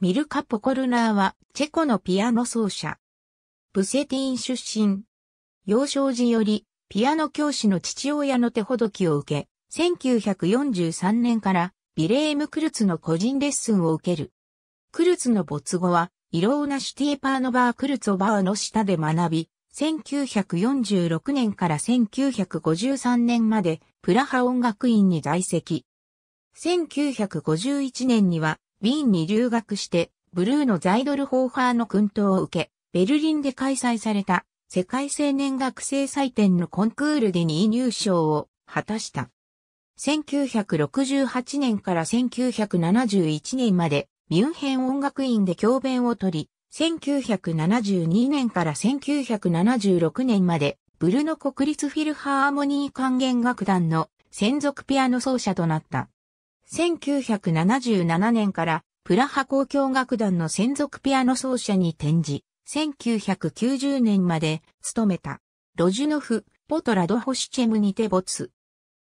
ミルカ・ポコルナーは、チェコのピアノ奏者。ブセティン出身。幼少時より、ピアノ教師の父親の手ほどきを受け、1943年から、ビレーム・クルツの個人レッスンを受ける。クルツの没後は、イローナ・シュティーパーノバー・クルツオバーの下で学び、1946年から1953年まで、プラハ音楽院に在籍。1951年には、ウィーンに留学して、ブルーのザイドルホーファーの訓導を受け、ベルリンで開催された世界青年学生祭典のコンクールで2位入賞を果たした。1968年から1971年までミュンヘン音楽院で教鞭を取り、1972年から1976年までブルの国立フィルハーモニー管弦楽団の専属ピアノ奏者となった。1977年からプラハ交響楽団の専属ピアノ奏者に転じ、1990年まで勤めた。ロジュノフ、ポトラドホシチェムにて没。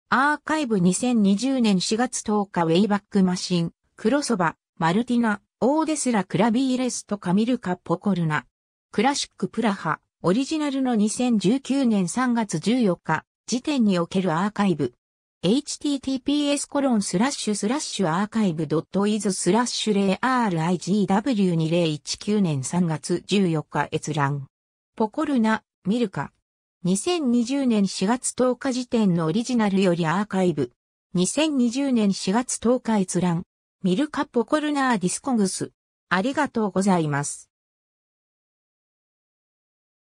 アーカイブ2020年4月10日ウェイバックマシン、クロソバ、マルティナ、オーデスラ・クラビーレスとカミルカ・ポコルナ。クラシック・プラハ、オリジナルの2019年3月14日、時点におけるアーカイブ、https コロンスラッシュスラッシュアーカイブドットイズスラッシュ r i g w 2 0 1 9年3月14日閲覧。ポコルナ、ミルカ。2020年4月10日時点のオリジナルよりアーカイブ。2020年4月10日閲覧。ミルカポコルナーディスコグス。ありがとうございます。